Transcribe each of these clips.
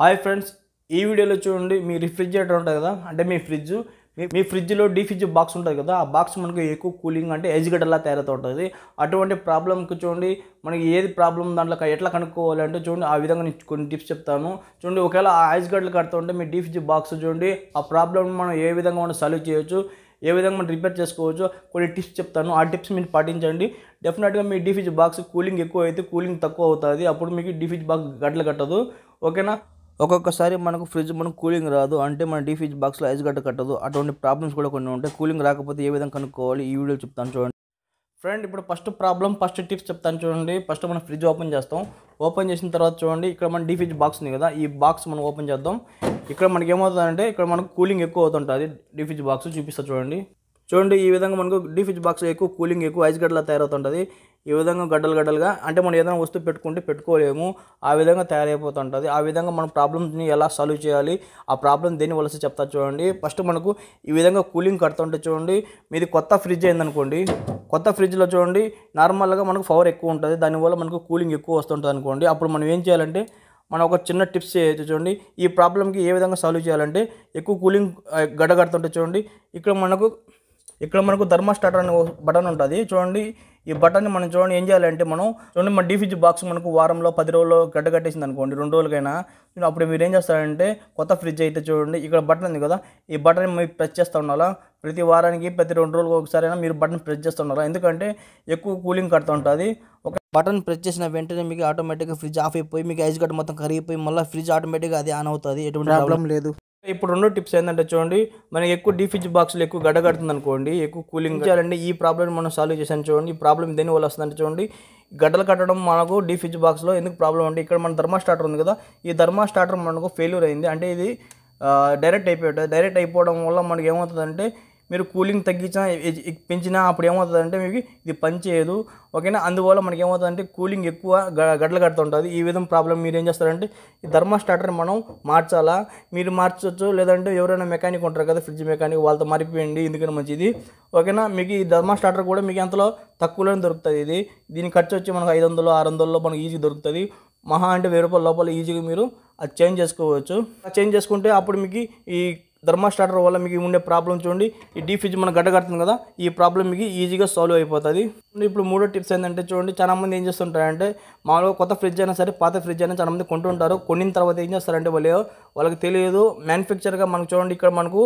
hi friends ఈ వీడియోలో చూడండి మీ రిఫ్రిజిరేటర్ ఉంటుంది కదా అంటే మీ ఫ్రిడ్జ్ మీ ఫ్రిడ్జ్లో డీఫ్రిడ్జ్ బాక్స్ ఉంటుంది కదా ఆ బాక్స్ మనకు ఎక్కువ కూలింగ్ అంటే ఎజ్గడ్డలా ఉంటుంది అటువంటి ప్రాబ్లంకి చూడండి మనకి ఏది ప్రాబ్లం దాంట్లో ఎట్లా కనుక్కోవాలి అంటే చూడండి ఆ విధంగా నేను కొన్ని టిప్స్ చెప్తాను చూడండి ఒకవేళ ఆ ఐస్గడ్డలు కడుతుంటే మీ డీఫ్రిడ్జ్ బాక్స్ చూడండి ఆ ప్రాబ్లమ్ మనం ఏ విధంగా మనం సాల్వ్ చేయవచ్చు ఏ విధంగా మనం రిపేర్ చేసుకోవచ్చు కొన్ని టిప్స్ చెప్తాను ఆ టిప్స్ మీరు పాటించండి డెఫినెట్గా మీ డిఫ్యూజ్ బాక్స్ కూలింగ్ ఎక్కువ అయితే కూలింగ్ తక్కువ అవుతుంది అప్పుడు మీకు డిఫ్యూజ్ బాక్స్ గడ్డలు కట్టదు ఓకేనా ఒక్కొక్కసారి మనకు ఫ్రిడ్జ్ మనకు కూలింగ్ రాదు అంటే మన డీ ఫ్రిడ్జ్ బాక్స్లో ఐస్ గడ్డ కట్టదు అటువంటి ప్రాబ్లమ్స్ కూడా కొన్ని ఉంటాయి కూలింగ్ రాకపోతే ఏ విధంగా కనుక్కోవాలి ఈ వీడియో చెప్తాను చూడండి ఫ్రెండ్ ఇప్పుడు ఫస్ట్ ప్రాబ్లం ఫస్ట్ టిప్స్ చెప్తాను చూడండి ఫస్ట్ మనం ఫ్రిడ్జ్ ఓపెన్ చేస్తాం ఓపెన్ చేసిన తర్వాత చూడండి ఇక్కడ మన డీ ఫ్రిడ్జ్ బాక్స్ ఉంది కదా ఈ బాక్స్ మనం ఓపెన్ చేద్దాం ఇక్కడ మనకి ఏమవుతుందంటే ఇక్కడ మనకు కూలింగ్ ఎక్కువ అవుతుంటుంది డీ ఫ్రిడ్జ్ బాక్స్ చూపిస్తా చూడండి చూడండి ఈ విధంగా మనకు డీ ఫ్రిడ్జ్ బాక్స్ ఎక్కువ కూలింగ్ ఎక్కువ ఐస్ గడ్డలా తయారవుతుంటుంది ఈ విధంగా గడ్డలు గడ్డలుగా అంటే మనం ఏదైనా వస్తువు పెట్టుకుంటే పెట్టుకోలేము ఆ విధంగా తయారైపోతుంటుంది ఆ విధంగా మనం ప్రాబ్లమ్స్ని ఎలా సాల్వ్ చేయాలి ఆ ప్రాబ్లం దేని వలస చెప్తా చూడండి ఫస్ట్ మనకు ఈ విధంగా కూలింగ్ కడుతుంటే చూడండి మీది కొత్త ఫ్రిడ్జ్ అయిందనుకోండి కొత్త ఫ్రిడ్జ్లో చూడండి నార్మల్గా మనకు పవర్ ఎక్కువ ఉంటుంది దానివల్ల మనకు కూలింగ్ ఎక్కువ వస్తుంటుంది అనుకోండి అప్పుడు మనం ఏం చేయాలంటే మనం ఒక చిన్న టిప్స్ చేయొచ్చు చూడండి ఈ ప్రాబ్లంకి ఏ విధంగా సాల్వ్ చేయాలంటే ఎక్కువ కూలింగ్ గడ్డ కడుతుంటే చూడండి ఇక్కడ మనకు ఇక్కడ మనకు స్టార్టర్ అనే బటన్ ఉంటుంది చూడండి ఈ బటన్ని మనం చూడండి ఏం చేయాలంటే మనం చూడండి మన డీఫ్రిడ్జ్ బాక్స్ మనకు వారంలో పది రోజుల్లో కట్టేసింది అనుకోండి రెండు రోజులకైనా అప్పుడు మీరు ఏం చేస్తారంటే కొత్త ఫ్రిడ్జ్ అయితే చూడండి ఇక్కడ బటన్ ఉంది కదా ఈ బటన్ మీరు ప్రెస్ చేస్తూ ఉండాలా ప్రతి వారానికి ప్రతి రెండు రోజులకు ఒకసారి అయినా మీరు బటన్ ప్రెస్ చేస్తూ ఉండాలా ఎందుకంటే ఎక్కువ కూలింగ్ కడుతూ ఉంటుంది ఒక బటన్ ప్రెస్ చేసిన వెంటనే మీకు ఆటోమేటిక్గా ఫ్రిడ్జ్ ఆఫ్ అయిపోయి మీకు ఐస్ గడ్డ మొత్తం కరిగిపోయి మళ్ళీ ఫ్రిడ్జ్ ఆటోమేటిక్గా అది ఆన్ అవుతుంది ఎటువంటి ప్రాబ్లం లేదు ఇప్పుడు రెండు టిప్స్ ఏంటంటే చూడండి మనకి ఎక్కువ డీఫ్రిజ్ బాక్స్లు ఎక్కువ గడ్డగడుతుంది అనుకోండి ఎక్కువ కూలింగ్ చేయాలండి ఈ ప్రాబ్లం మనం సాల్వ్ చేసాను చూడండి ఈ ప్రాబ్లం దేని వల్ల వస్తుందంటే చూడండి గడ్డలు కట్టడం మనకు డీఫ్రిజ్ బాక్స్లో ఎందుకు ప్రాబ్లం అంటే ఇక్కడ మన ధర్మా స్టార్టర్ ఉంది కదా ఈ ధర్మా స్టార్టర్ మనకు ఫెయిల్యూర్ అయింది అంటే ఇది డైరెక్ట్ అయిపోయింది డైరెక్ట్ అయిపోవడం వల్ల మనకి ఏమవుతుందంటే మీరు కూలింగ్ తగ్గించినా పెంచినా అప్పుడు ఏమవుతుందంటే మీకు ఇది పనిచేయదు ఓకేనా అందువల్ల మనకి ఏమవుతుందంటే కూలింగ్ ఎక్కువ గడ్డలు కడుతుంటుంది ఈ విధం ప్రాబ్లం మీరు ఏం చేస్తారంటే ఈ ధర్మా స్టార్టర్ని మనం మార్చాలా మీరు మార్చవచ్చు లేదంటే ఎవరైనా మెకానిక్ ఉంటారు కదా ఫ్రిడ్జ్ మెకానిక్ వాళ్ళతో మారిపోయండి ఎందుకంటే మంచిది ఓకేనా మీకు ఈ ధర్మా స్టార్టర్ కూడా మీకు ఎంతలో తక్కువలోనే దొరుకుతుంది ఇది దీని ఖర్చు వచ్చి మనకు ఐదు వందలు ఆరు వందల్లో మనకు ఈజీ దొరుకుతుంది మహా అంటే వెయ్యి రూపాయల లోపల ఈజీగా మీరు అది చేంజ్ చేసుకోవచ్చు చేంజ్ చేసుకుంటే అప్పుడు మీకు ఈ ధర్మా స్టార్టర్ వల్ల మీకు ఉండే ప్రాబ్లం చూడండి ఈ డీ ఫ్రిడ్జ్ మనం కడుతుంది కదా ఈ ప్రాబ్లం మీకు ఈజీగా సాల్వ్ అయిపోతుంది ఇప్పుడు మూడో టిప్స్ ఏంటంటే చూడండి చాలామంది ఏం చేస్తుంటారంటే మామూలుగా కొత్త ఫ్రిడ్జ్ అయినా సరే పాత ఫ్రిడ్జ్ అయినా చాలామంది కొంటుంటారు కొనిన తర్వాత ఏం చేస్తారంటే వాళ్ళు వాళ్ళకి తెలియదు మ్యానుఫ్యాక్చర్గా మనకు చూడండి ఇక్కడ మనకు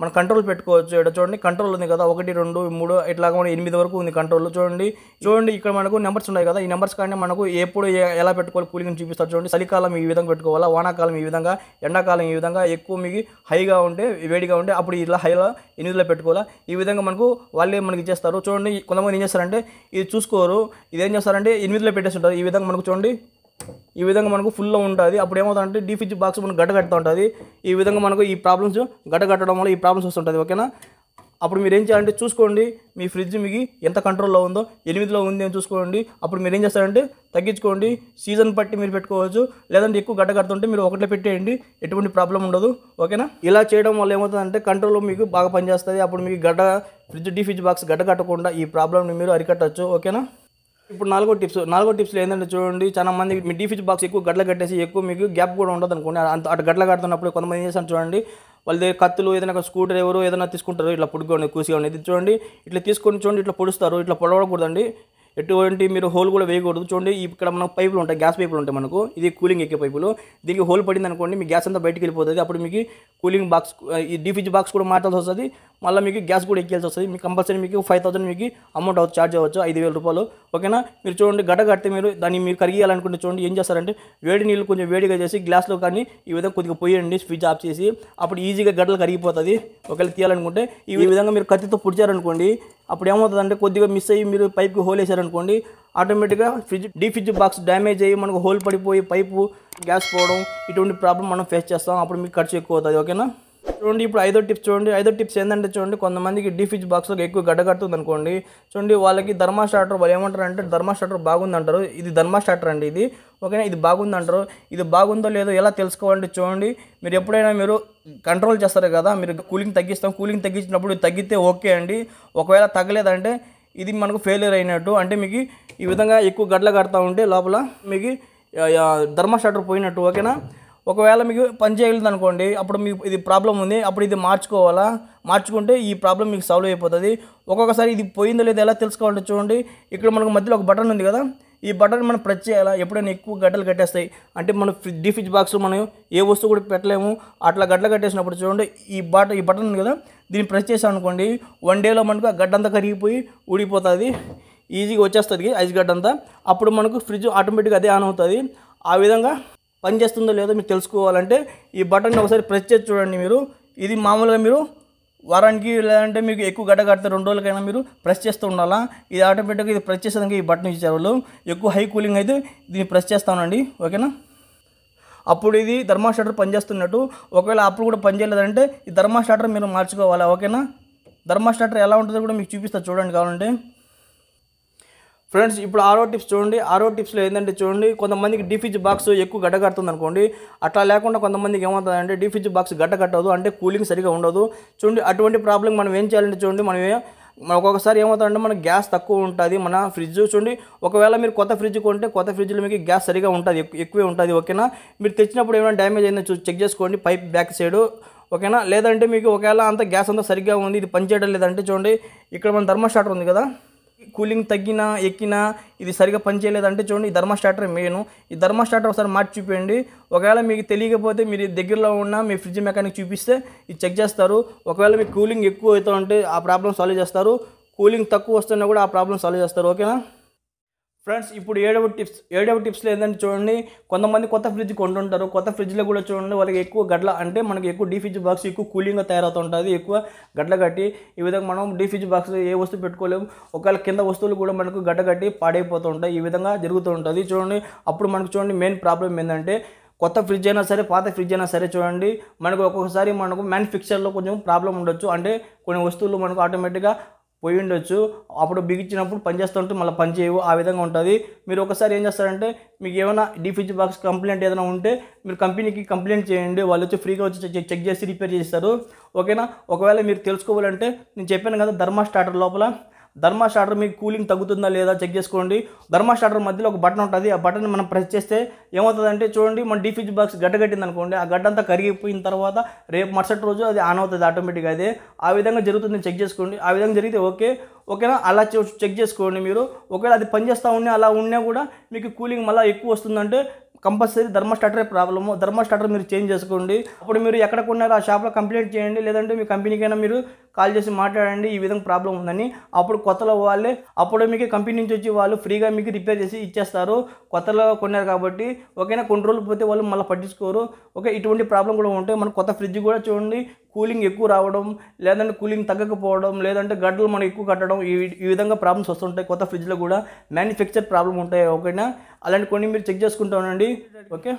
మనం కంట్రోల్ పెట్టుకోవచ్చు ఇక్కడ చూడండి కంట్రోల్ ఉంది కదా ఒకటి రెండు మూడు ఇట్లాగా మనం ఎనిమిది వరకు ఉంది కంట్రోల్ చూడండి చూడండి ఇక్కడ మనకు నెంబర్స్ ఉన్నాయి కదా ఈ నెంబర్స్ కానీ మనకు ఎప్పుడు ఎలా పెట్టుకోవాలి కూలింగ్ చూపిస్తారు చూడండి చలికాలం ఈ విధంగా పెట్టుకోవాలా వానాకాలం ఈ విధంగా ఎండాకాలం ఈ విధంగా ఎక్కువ మీకు హైగా ఉంటే వేడిగా ఉంటే అప్పుడు ఇలా హైలో ఎనిమిదిలో పెట్టుకోవాలా ఈ విధంగా మనకు వాళ్ళే మనకి ఇచ్చేస్తారు చూడండి కొంతమంది ఏం చేస్తారంటే ఇది చూసుకోరు ఇది ఏం చేస్తారంటే ఎనిమిదిలో పెట్టేస్తుంటారు ఈ విధంగా మనకు చూడండి ఈ విధంగా మనకు ఫుల్లో ఉంటుంది అప్పుడు ఏమవుతుందంటే డీ ఫ్రిడ్జ్ బాక్స్ మనకు గడ్డ కడుతూ ఉంటుంది ఈ విధంగా మనకు ఈ ప్రాబ్లమ్స్ గడ్డ కట్టడం వల్ల ఈ ప్రాబ్లమ్స్ వస్తుంటుంది ఓకేనా అప్పుడు మీరు ఏం చేయాలంటే చూసుకోండి మీ ఫ్రిడ్జ్ మీకు ఎంత కంట్రోల్లో ఉందో ఎనిమిదిలో ఉంది అని చూసుకోండి అప్పుడు మీరు ఏం చేస్తారంటే తగ్గించుకోండి సీజన్ బట్టి మీరు పెట్టుకోవచ్చు లేదంటే ఎక్కువ గడ్డ కడుతుంటే మీరు ఒకటే పెట్టేయండి ఎటువంటి ప్రాబ్లం ఉండదు ఓకేనా ఇలా చేయడం వల్ల ఏమవుతుందంటే కంట్రోల్ మీకు బాగా పనిచేస్తుంది అప్పుడు మీకు గడ్డ ఫ్రిడ్జ్ డీ ఫ్రిడ్జ్ బాక్స్ గడ్డ కట్టకుండా ఈ ప్రాబ్లమ్ని మీరు అరికట్టచ్చు ఓకేనా ఇప్పుడు నాలుగో టిప్స్ నాలుగో టిప్స్లో ఏంటంటే చూడండి చాలా మంది మీ డీఫ్యూజ్ బాక్స్ ఎక్కువ గడ్డలు కట్టేసి ఎక్కువ మీకు గ్యాప్ కూడా ఉండదు అనుకోండి అంత అటు గడ్డలు కడుతున్నప్పుడు కొంతమంది చేస్తాను చూడండి వాళ్ళ కత్తులు ఏదైనా స్క్రూ ఎవరు ఏదైనా తీసుకుంటారు ఇట్లా పుడుకోండి కూసిగా ఉండేది చూడండి ఇట్లా తీసుకొని చూడండి ఇట్లా పొడుస్తారు ఇట్లా పొడవకూడదండి 820 మీరు హోల్ కూడా వేయకూడదు చూడండి ఇక్కడ మన పైపులు ఉంటాయ్ గ్యాస్ పైపులు ఉంటాయ్ మనకు ఇది కూలింగ్ ఎయిర్ పైపులు దీనికి హోల్ పడింది అనుకోండి మీ గ్యాస్ అంతా బయటికి వెళ్లిపోతది అప్పుడు మీకు కూలింగ్ బాక్స్ ఈ డిఫ్రిజ్ బాక్స్ కూడా మాటలసొస్తది మళ్ళా మీకు గ్యాస్ కూడా ఎక్కియాల్సి వస్తది మీ కంపల్సరీ మీకు 5000 మీకు అమౌంట్ అవుత ఛార్జ్ అవుత ₹5000 ఓకేనా మీరు చూడండి గడ గడతే మీరు దానిని మీరు కరిగేయాలి అనుకోండి చూడండి ఏం చేస్తారంటే వేడి నీళ్లు కొంచెం వేడిగా చేసి గ్లాస్ లో కానీ ఈ విధంగా కొద్దిగా పోయండి స్విచ్ ఆఫ్ చేసి అప్పుడు ఈజీగా గడలు కరిగిపోతది ఒకట్ల చేయాలనుకుంటే ఈ విధంగా మీరు కత్తితో పుర్చారు అనుకోండి అప్పుడు ఏమవుతదంటే కొద్దిగా మిస్ అయ్యి మీరు పైపుకి హోలేసి చేశారనుకోండి ఆటోమేటిక్గా fridge D fridge box damage అయ్యి మనకు హోల్ పడిపోయి పైపు గ్యాస్ పోవడం ఇటువంటి ప్రాబ్లం మనం ఫేస్ చేస్తాం అప్పుడు మీకు ఖర్చు ఎక్కువ అవుతుంది ఓకేనా చూడండి ఇప్పుడు ఐదో టిప్స్ చూడండి ఐదో టిప్స్ ఏంటంటే చూడండి కొంతమందికి డీ ఫ్రిడ్జ్ బాక్స్ ఎక్కువ గడ్డ కడుతుంది అనుకోండి చూడండి వాళ్ళకి ధర్మా స్టార్టర్ వాళ్ళు ఏమంటారు అంటే ధర్మా స్టార్టర్ బాగుంది అంటారు ఇది ధర్మా స్టార్టర్ అండి ఇది ఓకేనా ఇది బాగుంది అంటారు ఇది బాగుందో లేదో ఎలా తెలుసుకోవాలంటే చూడండి మీరు ఎప్పుడైనా మీరు కంట్రోల్ చేస్తారు కదా మీరు కూలింగ్ తగ్గిస్తాం కూలింగ్ తగ్గించినప్పుడు తగ్గితే ఓకే అండి ఒకవేళ తగ్గలేదంటే ఇది మనకు ఫెయిలియర్ అయినట్టు అంటే మీకు ఈ విధంగా ఎక్కువ గడ్డలు కడతా ఉంటే లోపల మీకు ధర్మ షటర్ పోయినట్టు ఓకేనా ఒకవేళ మీకు పని చేయలేదు అనుకోండి అప్పుడు మీకు ఇది ప్రాబ్లం ఉంది అప్పుడు ఇది మార్చుకోవాలా మార్చుకుంటే ఈ ప్రాబ్లం మీకు సాల్వ్ అయిపోతుంది ఒక్కొక్కసారి ఇది పోయిందో లేదో ఎలా తెలుసుకోవాలంటే చూడండి ఇక్కడ మనకు మధ్యలో ఒక బటన్ ఉంది కదా ఈ బటన్ మనం ప్రెస్ చేయాలా ఎప్పుడైనా ఎక్కువ గడ్డలు కట్టేస్తాయి అంటే మనం డీ ఫ్రిడ్జ్ బాక్స్ మనం ఏ వస్తువు కూడా పెట్టలేము అట్లా గడ్డలు కట్టేసినప్పుడు చూడండి ఈ బట ఈ బటన్ కదా దీన్ని ప్రెస్ చేసాం అనుకోండి వన్ డేలో మనకు ఆ గడ్డంతా కరిగిపోయి ఊడిపోతుంది ఈజీగా వచ్చేస్తుంది ఐస్ గడ్డ అంతా అప్పుడు మనకు ఫ్రిడ్జ్ ఆటోమేటిక్గా అదే ఆన్ అవుతుంది ఆ విధంగా పనిచేస్తుందో లేదో మీరు తెలుసుకోవాలంటే ఈ బటన్ ఒకసారి ప్రెస్ చేసి చూడండి మీరు ఇది మామూలుగా మీరు వారానికి లేదంటే మీకు ఎక్కువ గడ్డ కడితే రెండు రోజులకైనా మీరు ప్రెస్ చేస్తూ ఉండాలా ఇది ఆటోమేటిక్గా ఇది ప్రెస్ చేసేదానికి ఈ బటన్ ఇచ్చే వాళ్ళు ఎక్కువ హై కూలింగ్ అయితే దీన్ని ప్రెస్ చేస్తానండి ఓకేనా అప్పుడు ఇది ధర్మా స్టార్టర్ పనిచేస్తున్నట్టు ఒకవేళ అప్పుడు కూడా పనిచేయలేదంటే ఈ ధర్మా స్టార్టర్ మీరు మార్చుకోవాలా ఓకేనా ధర్మా స్టార్టర్ ఎలా ఉంటుందో కూడా మీకు చూపిస్తారు చూడండి కావాలంటే ఫ్రెండ్స్ ఇప్పుడు ఆరో టిప్స్ చూడండి ఆరో టిప్స్లో ఏంటంటే చూడండి కొంతమందికి డిఫ్యూజ్ బాక్స్ ఎక్కువ గడ్డ కడుతుంది అనుకోండి అట్లా లేకుండా కొంతమందికి ఏమవుతుందంటే డిఫ్యూజ్ బాక్స్ గడ్డ కట్టదు అంటే కూలింగ్ సరిగా ఉండదు చూడండి అటువంటి ప్రాబ్లం మనం ఏం చేయాలంటే చూడండి మనం మన ఒక్కొక్కసారి ఏమవుతుందంటే మన గ్యాస్ తక్కువ ఉంటుంది మన ఫ్రిడ్జ్ చూడండి ఒకవేళ మీరు కొత్త ఫ్రిడ్జ్ కొంటే కొత్త ఫ్రిడ్జ్లో మీకు గ్యాస్ సరిగా ఉంటుంది ఎక్కువే ఉంటుంది ఓకేనా మీరు తెచ్చినప్పుడు ఏమైనా డ్యామేజ్ అయిందో చూ చెక్ చేసుకోండి పైప్ బ్యాక్ సైడ్ ఓకేనా లేదంటే మీకు ఒకవేళ అంత గ్యాస్ అంతా సరిగ్గా ఉంది ఇది పనిచేయడం లేదంటే చూడండి ఇక్కడ మన స్టార్టర్ ఉంది కదా కూలింగ్ తగ్గినా ఎక్కినా ఇది సరిగా పనిచేయలేదంటే చూడండి ఈ స్టార్టర్ మెయిన్ ఈ స్టార్టర్ ఒకసారి మార్చి చూపించండి ఒకవేళ మీకు తెలియకపోతే మీరు దగ్గరలో ఉన్న మీ ఫ్రిడ్జ్ మెకానిక్ చూపిస్తే ఇది చెక్ చేస్తారు ఒకవేళ మీకు కూలింగ్ ఎక్కువ అవుతూ ఉంటే ఆ ప్రాబ్లం సాల్వ్ చేస్తారు కూలింగ్ తక్కువ వస్తున్నా కూడా ఆ ప్రాబ్లం సాల్వ్ చేస్తారు ఓకేనా ఫ్రెండ్స్ ఇప్పుడు ఏడవ టిప్స్ ఏడవ టిప్స్లో ఏంటంటే చూడండి కొంతమంది కొత్త ఫ్రిడ్జ్ కొంటుంటారు కొత్త ఫ్రిడ్జ్లో కూడా చూడండి వాళ్ళకి ఎక్కువ గడ్ల అంటే మనకి ఎక్కువ డీ ఫ్రిడ్జ్ బాక్స్ ఎక్కువ కూలింగ్గా తయారవుతుంటుంది ఎక్కువ గడ్ల కట్టి ఈ విధంగా మనం డీ ఫ్రిడ్జ్ బాక్స్ ఏ వస్తువు పెట్టుకోలేము ఒకవేళ కింద వస్తువులు కూడా మనకు గడ్డ కట్టి పాడైపోతూ ఉంటాయి ఈ విధంగా జరుగుతూ ఉంటుంది చూడండి అప్పుడు మనకు చూడండి మెయిన్ ప్రాబ్లం ఏంటంటే కొత్త ఫ్రిడ్జ్ అయినా సరే పాత ఫ్రిడ్జ్ అయినా సరే చూడండి మనకు ఒక్కొక్కసారి మనకు మ్యానుఫ్యాక్చర్లో కొంచెం ప్రాబ్లం ఉండొచ్చు అంటే కొన్ని వస్తువులు మనకు ఆటోమేటిక్గా పోయి ఉండొచ్చు అప్పుడు బిగించినప్పుడు పనిచేస్తుంటే మళ్ళీ పని చేయవు ఆ విధంగా ఉంటుంది మీరు ఒకసారి ఏం చేస్తారంటే మీకు ఏమైనా డిఫ్యూజ్ బాక్స్ కంప్లైంట్ ఏదైనా ఉంటే మీరు కంపెనీకి కంప్లైంట్ చేయండి వాళ్ళు వచ్చి ఫ్రీగా వచ్చి చెక్ చేసి రిపేర్ చేస్తారు ఓకేనా ఒకవేళ మీరు తెలుసుకోవాలంటే నేను చెప్పాను కదా ధర్మా స్టార్టర్ లోపల ధర్మా షాటర్ మీకు కూలింగ్ తగ్గుతుందా లేదా చెక్ చేసుకోండి ధర్మా షాటర్ మధ్యలో ఒక బటన్ ఉంటుంది ఆ బటన్ మనం ప్రెస్ చేస్తే ఏమవుతుందంటే చూడండి మన డీఫ్యూజ్ బాక్స్ గడ్డగట్టింది అనుకోండి ఆ గడ్డ అంతా కరిగిపోయిన తర్వాత రేపు మరుసటి రోజు అది ఆన్ అవుతుంది ఆటోమేటిక్గా అదే ఆ విధంగా జరుగుతుంది చెక్ చేసుకోండి ఆ విధంగా జరిగితే ఓకే ఓకేనా అలా చెక్ చేసుకోండి మీరు ఒకవేళ అది పనిచేస్తూ ఉన్నా అలా ఉన్నా కూడా మీకు కూలింగ్ మళ్ళీ ఎక్కువ వస్తుందంటే కంపల్సరీ ధర్మ స్టార్టరే ప్రాబ్లమ్ ధర్మ స్టార్టర్ మీరు చేంజ్ చేసుకోండి అప్పుడు మీరు ఎక్కడ కొన్నారో ఆ షాప్లో కంప్లైంట్ చేయండి లేదంటే మీ కంపెనీకైనా మీరు కాల్ చేసి మాట్లాడండి ఈ విధంగా ప్రాబ్లం ఉందని అప్పుడు కొత్తలో వాళ్ళే అప్పుడు మీకు కంపెనీ నుంచి వచ్చి వాళ్ళు ఫ్రీగా మీకు రిపేర్ చేసి ఇచ్చేస్తారు కొత్తలో కొన్నారు కాబట్టి ఓకేనా కొన్ని రోజులు పోతే వాళ్ళు మళ్ళీ పట్టించుకోరు ఓకే ఇటువంటి ప్రాబ్లం కూడా ఉంటాయి మనం కొత్త ఫ్రిడ్జ్ కూడా చూడండి కూలింగ్ ఎక్కువ రావడం లేదంటే కూలింగ్ తగ్గకపోవడం లేదంటే గడ్డలు మనం ఎక్కువ కట్టడం ఈ ఈ విధంగా ప్రాబ్లమ్స్ వస్తుంటాయి కొత్త ఫ్రిడ్జ్లో కూడా మ్యానుఫ్యాక్చర్ ప్రాబ్లం ఉంటాయి ఓకేనా అలాంటి కొన్ని మీరు చెక్ చేసుకుంటామండి ఉండండి ఓకే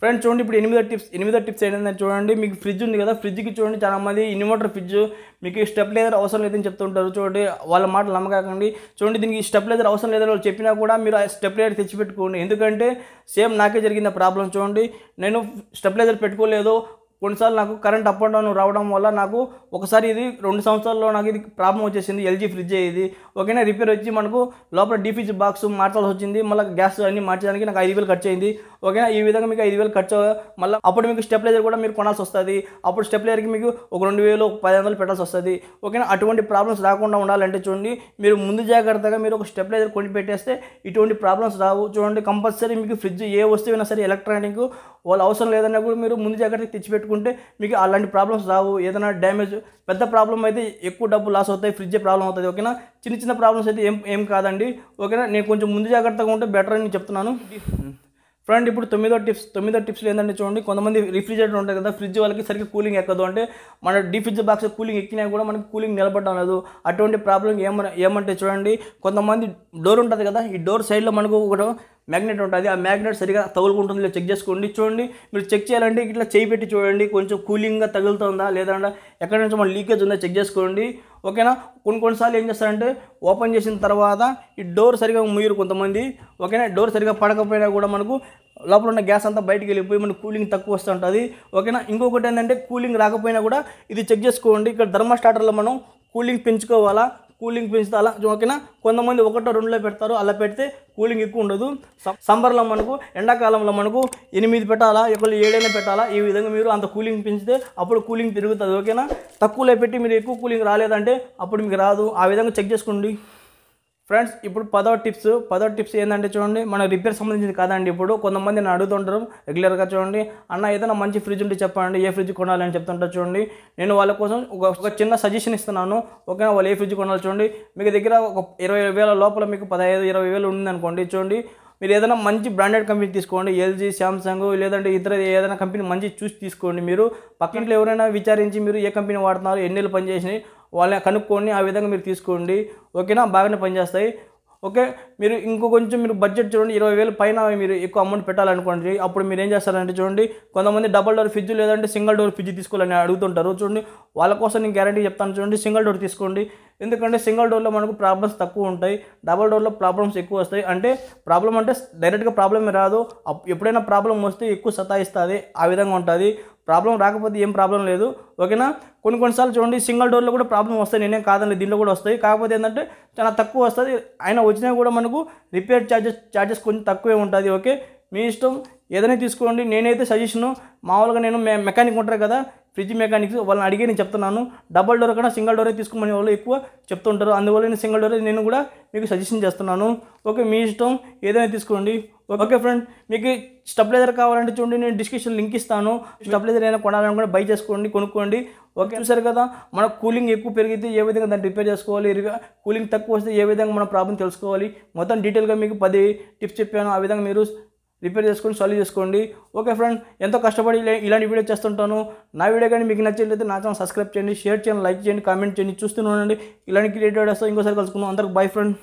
ఫ్రెండ్స్ చూడండి ఇప్పుడు ఎనిమిదో టిప్స్ ఎనిమిదో టిప్స్ ఏంటంటే చూడండి మీకు ఫ్రిడ్జ్ ఉంది కదా ఫ్రిడ్జ్కి చూడండి చాలామంది ఇన్వర్టర్ ఫ్రిడ్జ్ మీకు స్టెప్లైజర్ అవసరం లేదని చెప్తుంటారు చూడండి వాళ్ళ మాటలు నమ్మకాకండి చూడండి దీనికి స్టెప్లైజర్ అవసరం లేదని వాళ్ళు చెప్పినా కూడా మీరు ఆ స్టెప్లైజర్ తెచ్చిపెట్టుకోండి ఎందుకంటే సేమ్ నాకే జరిగింది ప్రాబ్లం చూడండి నేను స్టెప్లైజర్ పెట్టుకోలేదు కొన్నిసార్లు నాకు కరెంట్ అప్ అండ్ డౌన్ రావడం వల్ల నాకు ఒకసారి ఇది రెండు సంవత్సరాల్లో నాకు ఇది ప్రాబ్లం వచ్చేసింది ఎల్జీ ఫ్రిడ్జ్ ఇది ఓకేనా రిపేర్ వచ్చి మనకు లోపల డీఫ్రిజ్ బాక్స్ మార్చాల్సి వచ్చింది మళ్ళీ గ్యాస్ అన్ని మార్చడానికి నాకు ఐదు వేలు ఖర్చు అయింది ఓకేనా ఈ విధంగా మీకు ఐదు వేలు ఖర్చు మళ్ళీ అప్పుడు మీకు స్టెప్లైజర్ కూడా మీరు కొనాల్సి వస్తుంది అప్పుడు స్టెప్లైజర్కి మీకు ఒక రెండు వేలు పది వందలు పెట్టాల్సి వస్తుంది ఓకేనా అటువంటి ప్రాబ్లమ్స్ రాకుండా ఉండాలంటే చూడండి మీరు ముందు జాగ్రత్తగా మీరు ఒక స్టెప్లైజర్ కొని పెట్టేస్తే ఇటువంటి ప్రాబ్లమ్స్ రావు చూడండి కంపల్సరీ మీకు ఫ్రిడ్జ్ ఏ వస్తువైనా సరే ఎలక్ట్రానిక్ వాళ్ళు అవసరం లేదన్నా కూడా మీరు ముందు జాగ్రత్తగా తెచ్చిపెట్టుకుంటే మీకు అలాంటి ప్రాబ్లమ్స్ రావు ఏదైనా డ్యామేజ్ పెద్ద ప్రాబ్లం అయితే ఎక్కువ డబ్బు లాస్ అవుతాయి ఫ్రిడ్జే ప్రాబ్లం అవుతుంది ఓకేనా చిన్న చిన్న ప్రాబ్లమ్స్ అయితే ఏం ఏం కాదండి ఓకేనా నేను కొంచెం ముందు జాగ్రత్తగా ఉంటే బెటర్ అని చెప్తున్నాను ఫ్రెండ్ ఇప్పుడు తొమ్మిదో టిప్స్ తొమ్మిదో టిప్స్లో ఏంటంటే చూడండి కొంతమంది రిఫ్రిజిరేటర్ ఉంటుంది కదా ఫ్రిడ్జ్ వాళ్ళకి సరిగ్గా కూలింగ్ ఎక్కదు అంటే మన డీప్ ఫ్రిడ్జ్ బాక్స్ కూలింగ్ ఎక్కినా కూడా మనకి కూలింగ్ నిలబడడం లేదు అటువంటి ప్రాబ్లం ఏమన్నా ఏమంటే చూడండి కొంతమంది డోర్ ఉంటుంది కదా ఈ డోర్ సైడ్లో మనకు ఒకటి మ్యాగ్నెట్ ఉంటుంది ఆ మ్యాగ్నెట్ సరిగా తగులుకుంటుంది చెక్ చేసుకోండి చూడండి మీరు చెక్ చేయాలంటే ఇట్లా చేయి పెట్టి చూడండి కొంచెం కూలింగ్గా తగులుతుందా లేదంటే ఎక్కడ నుంచి మన లీకేజ్ ఉందా చెక్ చేసుకోండి ఓకేనా కొన్ని కొన్నిసార్లు ఏం చేస్తారంటే ఓపెన్ చేసిన తర్వాత ఈ డోర్ సరిగా ముయ్యరు కొంతమంది ఓకేనా డోర్ సరిగా పడకపోయినా కూడా మనకు లోపల ఉన్న గ్యాస్ అంతా బయటికి వెళ్ళిపోయి మనకు కూలింగ్ తక్కువ వస్తుంటుంది ఓకేనా ఇంకొకటి ఏంటంటే కూలింగ్ రాకపోయినా కూడా ఇది చెక్ చేసుకోండి ఇక్కడ ధర్మా స్టార్టర్లో మనం కూలింగ్ పెంచుకోవాలా కూలింగ్ పెంచుతా అలా ఓకేనా కొంతమంది ఒకటో రెండులో పెడతారు అలా పెడితే కూలింగ్ ఎక్కువ ఉండదు సంబర్లో మనకు ఎండాకాలంలో మనకు ఎనిమిది పెట్టాలా ఒకళ్ళు ఏడైనా పెట్టాలా ఈ విధంగా మీరు అంత కూలింగ్ పెంచితే అప్పుడు కూలింగ్ పెరుగుతుంది ఓకేనా తక్కువలో పెట్టి మీరు ఎక్కువ కూలింగ్ రాలేదంటే అప్పుడు మీకు రాదు ఆ విధంగా చెక్ చేసుకోండి ఫ్రెండ్స్ ఇప్పుడు పదో టిప్స్ పదో టిప్స్ ఏంటంటే చూడండి మన రిపేర్ సంబంధించింది కాదండి ఇప్పుడు కొంతమంది నేను అడుగుతుంటారు రెగ్యులర్గా చూడండి అన్న ఏదైనా మంచి ఫ్రిడ్జ్ ఉంటే చెప్పండి ఏ ఫ్రిడ్జ్ కొనాలని చెప్తుంటారు చూడండి నేను వాళ్ళ కోసం ఒక చిన్న సజెషన్ ఇస్తున్నాను ఓకేనా వాళ్ళు ఏ ఫ్రిడ్జ్ కొనాలి చూడండి మీకు దగ్గర ఒక ఇరవై వేల లోపల మీకు పదహైదు ఇరవై వేలు ఉందనుకోండి చూడండి మీరు ఏదైనా మంచి బ్రాండెడ్ కంపెనీ తీసుకోండి ఎల్జీ శాంసంగ్ లేదంటే ఇతర ఏదైనా కంపెనీ మంచి చూసి తీసుకోండి మీరు పక్కింట్లో ఎవరైనా విచారించి మీరు ఏ కంపెనీ వాడుతున్నారు ఎన్నేళ్ళు పనిచేసినాయి వాళ్ళని కనుక్కోండి ఆ విధంగా మీరు తీసుకోండి ఓకేనా బాగానే పనిచేస్తాయి ఓకే మీరు ఇంకో కొంచెం మీరు బడ్జెట్ చూడండి ఇరవై వేలు పైన మీరు ఎక్కువ అమౌంట్ పెట్టాలనుకోండి అప్పుడు మీరు ఏం చేస్తారంటే చూడండి కొంతమంది డబల్ డోర్ ఫ్రిడ్జ్ లేదంటే సింగిల్ డోర్ ఫ్రిడ్జ్ తీసుకోవాలని అడుగుతుంటారు చూడండి వాళ్ళ కోసం నేను గ్యారంటీ చెప్తాను చూడండి సింగిల్ డోర్ తీసుకోండి ఎందుకంటే సింగిల్ డోర్లో మనకు ప్రాబ్లమ్స్ తక్కువ ఉంటాయి డబల్ డోర్లో ప్రాబ్లమ్స్ ఎక్కువ వస్తాయి అంటే ప్రాబ్లం అంటే డైరెక్ట్గా ప్రాబ్లం రాదు ఎప్పుడైనా ప్రాబ్లం వస్తే ఎక్కువ సతాయిస్తుంది ఆ విధంగా ఉంటుంది ప్రాబ్లం రాకపోతే ఏం ప్రాబ్లం లేదు ఓకేనా కొన్ని కొన్నిసార్లు చూడండి సింగిల్ డోర్లో కూడా ప్రాబ్లం వస్తాయి నేనేం కాదండి దీనిలో కూడా వస్తాయి కాకపోతే ఏంటంటే చాలా తక్కువ వస్తుంది ఆయన వచ్చినా కూడా మనకు రిపేర్ ఛార్జెస్ ఛార్జెస్ కొంచెం తక్కువే ఉంటుంది ఓకే మీ ఇష్టం ఏదైనా తీసుకోండి నేనైతే సజెషను మామూలుగా నేను మెకానిక్ ఉంటారు కదా ఫ్రిడ్జ్ మెకానిక్స్ వాళ్ళని అడిగి నేను చెప్తున్నాను డబల్ డోర్ కన్నా సింగిల్ డోరే తీసుకోమని వాళ్ళు ఎక్కువ చెప్తుంటారు అందువల్ల నేను సింగిల్ డోరే నేను కూడా మీకు సజెషన్ చేస్తున్నాను ఓకే మీ ఇష్టం ఏదైనా తీసుకోండి ఓకే ఫ్రెండ్ మీకు స్టెప్లైజర్ కావాలంటే చూడండి నేను డిస్క్రిప్షన్ లింక్ ఇస్తాను స్టెప్లైజర్ అయినా కొనాలనుకుంటే బై చేసుకోండి కొనుక్కోండి ఓకే చూసారు కదా మన కూలింగ్ ఎక్కువ పెరిగితే ఏ విధంగా దాన్ని రిపేర్ చేసుకోవాలి కూలింగ్ తక్కువ వస్తే ఏ విధంగా మన ప్రాబ్లం తెలుసుకోవాలి మొత్తం డీటెయిల్గా మీకు పది టిప్స్ చెప్పాను ఆ విధంగా మీరు రిపేర్ చేసుకొని సాల్వ్ చేసుకోండి ఓకే ఫ్రెండ్ ఎంతో కష్టపడి ఇలాంటి వీడియో చేస్తుంటాను నా వీడియో కానీ మీకు నచ్చినట్లయితే నా ఛానల్ సబ్స్క్రైబ్ చేయండి షేర్ చేయండి లైక్ చేయండి కామెంట్ చేయండి చూస్తూనే ఉండండి ఇలాంటి క్రియేట్ వీడియోస్ ఇంకోసారి కలుసుకుందాం అందరికి బై ఫ్రెండ్